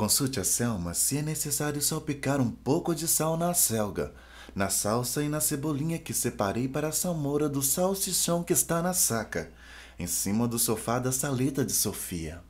Consulte a Selma se é necessário salpicar um pouco de sal na selga, na salsa e na cebolinha que separei para a salmoura do salsichão que está na saca, em cima do sofá da saleta de Sofia.